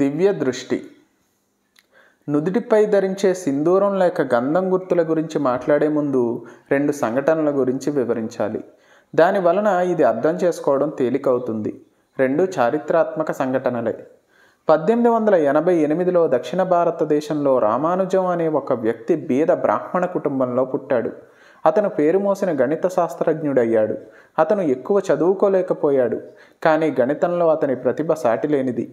దివ్య దృష్టి నుదుటిపై ధరించే సింధూరం లేక గంధం గుర్తుల గురించి మాట్లాడే ముందు రెండు సంఘటనల గురించి వివరించాలి దాని వలన ఇది అర్థం చేసుకోవడం తేలికవుతుంది రెండు చారిత్రాత్మక సంఘటనలే పద్దెనిమిది వందల ఎనభై ఎనిమిదిలో దక్షిణ భారతదేశంలో రామానుజం అనే ఒక వ్యక్తి బీద బ్రాహ్మణ కుటుంబంలో పుట్టాడు అతను పేరు మోసిన గణిత శాస్త్రజ్ఞుడయ్యాడు అతను ఎక్కువ చదువుకోలేకపోయాడు కానీ గణితంలో అతని ప్రతిభ సాటిలేనిది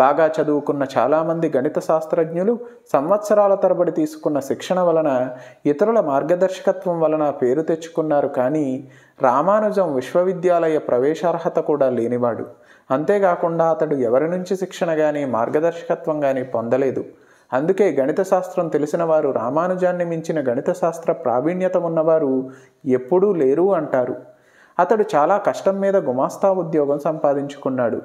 బాగా చదువుకున్న చాలామంది గణిత శాస్త్రజ్ఞులు సంవత్సరాల తరబడి తీసుకున్న శిక్షణ వలన ఇతరుల మార్గదర్శకత్వం వలన పేరు తెచ్చుకున్నారు కానీ రామానుజం విశ్వవిద్యాలయ ప్రవేశార్హత కూడా లేనివాడు అంతేకాకుండా అతడు ఎవరి నుంచి శిక్షణ కానీ మార్గదర్శకత్వం కానీ పొందలేదు అందుకే గణిత శాస్త్రం తెలిసిన వారు రామానుజాన్ని మించిన గణిత శాస్త్ర ప్రావీణ్యత ఉన్నవారు ఎప్పుడూ లేరు అంటారు అతడు చాలా కష్టం మీద గుమాస్తా ఉద్యోగం సంపాదించుకున్నాడు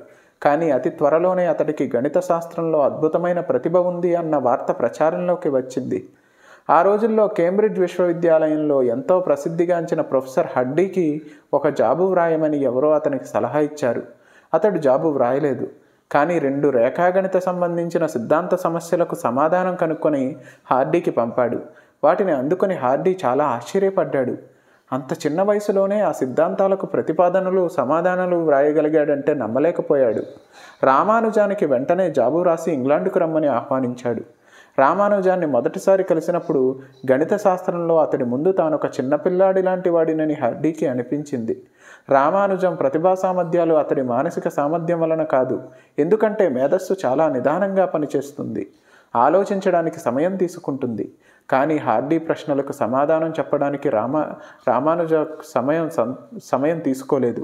కానీ అతి త్వరలోనే అతడికి గణిత శాస్త్రంలో అద్భుతమైన ప్రతిభ ఉంది అన్న వార్త ప్రచారంలోకి వచ్చింది ఆ రోజుల్లో కేంబ్రిడ్జ్ విశ్వవిద్యాలయంలో ఎంతో ప్రసిద్ధిగాంచిన ప్రొఫెసర్ హడ్డీకి ఒక జాబు వ్రాయమని ఎవరో అతనికి సలహా ఇచ్చారు అతడు జాబు వ్రాయలేదు కానీ రెండు రేఖాగణిత సంబంధించిన సిద్ధాంత సమస్యలకు సమాధానం కనుక్కొని హార్డీకి పంపాడు వాటిని అందుకొని హార్డీ చాలా ఆశ్చర్యపడ్డాడు అంత చిన్న వయసులోనే ఆ సిద్ధాంతాలకు ప్రతిపాదనలు సమాధానాలు వ్రాయగలిగాడంటే నమ్మలేకపోయాడు రామానుజానికి వెంటనే జాబు రాసి ఇంగ్లాండ్కు రమ్మని ఆహ్వానించాడు రామానుజాన్ని మొదటిసారి కలిసినప్పుడు గణిత శాస్త్రంలో అతడి ముందు తాను ఒక చిన్నపిల్లాడి లాంటి వాడినని హర్డీకి అనిపించింది రామానుజం ప్రతిభా సామర్థ్యాలు అతడి మానసిక సామర్థ్యం వలన కాదు ఎందుకంటే మేధస్సు చాలా నిదానంగా పనిచేస్తుంది ఆలోచించడానికి సమయం తీసుకుంటుంది కానీ హార్డీ ప్రశ్నలకు సమాధానం చెప్పడానికి రామ రామానుజ సమయం సమయం తీసుకోలేదు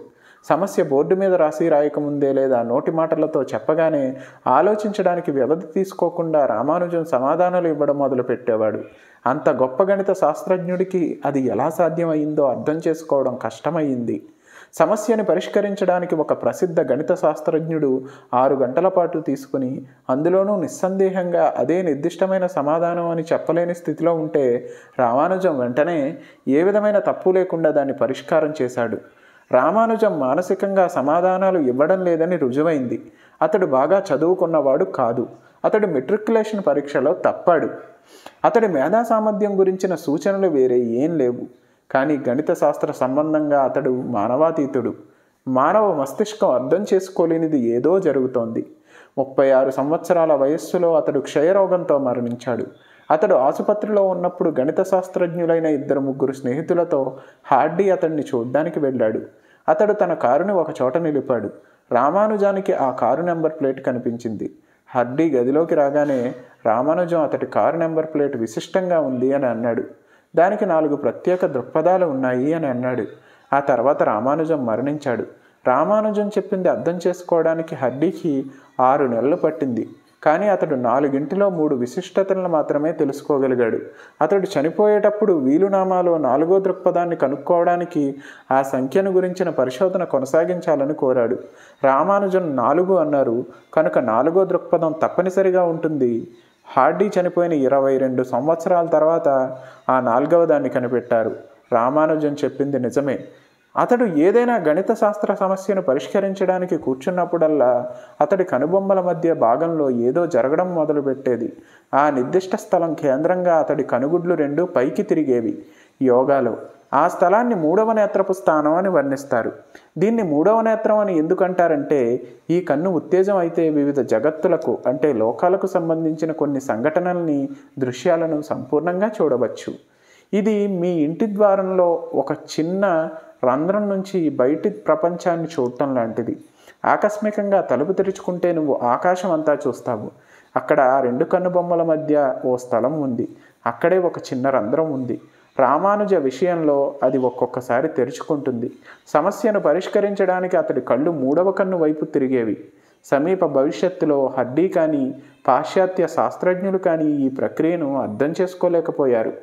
సమస్య బోర్డు మీద రాసి రాయకముందే లేదా నోటి మాటలతో చెప్పగానే ఆలోచించడానికి వ్యవధి తీసుకోకుండా రామానుజం సమాధానాలు ఇవ్వడం మొదలుపెట్టేవాడు అంత గొప్ప గణిత శాస్త్రజ్ఞుడికి అది ఎలా సాధ్యమైందో అర్థం చేసుకోవడం కష్టమైంది సమస్యను పరిష్కరించడానికి ఒక ప్రసిద్ధ గణిత శాస్త్రజ్ఞుడు ఆరు గంటల పాటు తీసుకుని అందులోనూ నిస్సందేహంగా అదే నిర్దిష్టమైన సమాధానం అని చెప్పలేని స్థితిలో ఉంటే రామానుజం వెంటనే ఏ విధమైన తప్పు లేకుండా దాన్ని పరిష్కారం చేశాడు రామానుజం మానసికంగా సమాధానాలు ఇవ్వడం లేదని రుజువైంది అతడు బాగా చదువుకున్నవాడు కాదు అతడు మెట్రికులేషన్ పరీక్షలో తప్పాడు అతడి మేధా సామర్థ్యం గురించిన సూచనలు వేరే ఏం లేవు కానీ గణిత శాస్త్ర సంబంధంగా అతడు మానవాతీతుడు మానవ మస్తిష్కం అర్థం చేసుకోలేనిది ఏదో జరుగుతోంది ముప్పై ఆరు సంవత్సరాల వయస్సులో అతడు క్షయరోగంతో మరణించాడు అతడు ఆసుపత్రిలో ఉన్నప్పుడు గణిత శాస్త్రజ్ఞులైన ఇద్దరు ముగ్గురు స్నేహితులతో హార్డీ అతన్ని చూడ్డానికి వెళ్ళాడు అతడు తన కారుని ఒక చోట నిలిపాడు రామానుజానికి ఆ కారు నెంబర్ ప్లేట్ కనిపించింది హార్డీ గదిలోకి రాగానే రామానుజం అతడి కారు నెంబర్ ప్లేట్ విశిష్టంగా ఉంది అని అన్నాడు దానికి నాలుగు ప్రత్యేక దృక్పథాలు ఉన్నాయి అని అన్నాడు ఆ తర్వాత రామానుజం మరణించాడు రామానుజం చెప్పింది అర్థం చేసుకోవడానికి హడ్డీకి ఆరు నెలలు పట్టింది కానీ అతడు నాలుగింటిలో మూడు విశిష్టతలను మాత్రమే తెలుసుకోగలిగాడు అతడు చనిపోయేటప్పుడు వీలునామాలో నాలుగో దృక్పథాన్ని కనుక్కోవడానికి ఆ సంఖ్యను గురించిన పరిశోధన కొనసాగించాలని కోరాడు రామానుజం నాలుగు అన్నారు కనుక నాలుగో దృక్పథం తప్పనిసరిగా ఉంటుంది హార్డీ చనిపోయిన ఇరవై రెండు సంవత్సరాల తర్వాత ఆ నాలుగవ దాన్ని కనిపెట్టారు రామానుజన్ చెప్పింది నిజమే అతడు ఏదైనా గణిత శాస్త్ర సమస్యను పరిష్కరించడానికి కూర్చున్నప్పుడల్లా అతడి కనుబొమ్మల మధ్య భాగంలో ఏదో జరగడం మొదలుపెట్టేది ఆ నిర్దిష్ట స్థలం కేంద్రంగా అతడి కనుగుడ్లు రెండు పైకి తిరిగేవి యోగాలో ఆ స్థలాన్ని మూడవ నేత్రపు స్థానం అని వర్ణిస్తారు దీన్ని మూడవ నేత్రం అని ఎందుకంటారంటే ఈ కన్ను ఉత్తేజం అయితే వివిధ జగత్తులకు అంటే లోకాలకు సంబంధించిన కొన్ని సంఘటనల్ని దృశ్యాలను సంపూర్ణంగా చూడవచ్చు ఇది మీ ఇంటి ద్వారంలో ఒక చిన్న రంధ్రం నుంచి బయటి ప్రపంచాన్ని చూడటం లాంటిది ఆకస్మికంగా తలుపు తెరుచుకుంటే నువ్వు ఆకాశం అంతా చూస్తావు అక్కడ రెండు కన్ను బొమ్మల మధ్య ఓ స్థలం ఉంది అక్కడే ఒక చిన్న రంధ్రం ఉంది రామానుజ విషయంలో అది ఒక్కొక్కసారి తెరుచుకుంటుంది సమస్యను పరిష్కరించడానికి అతడి కళ్ళు మూడవ కన్ను వైపు తిరిగేవి సమీప భవిష్యత్తులో హడ్డీ కానీ పాశ్చాత్య శాస్త్రజ్ఞులు కానీ ఈ ప్రక్రియను అర్థం చేసుకోలేకపోయారు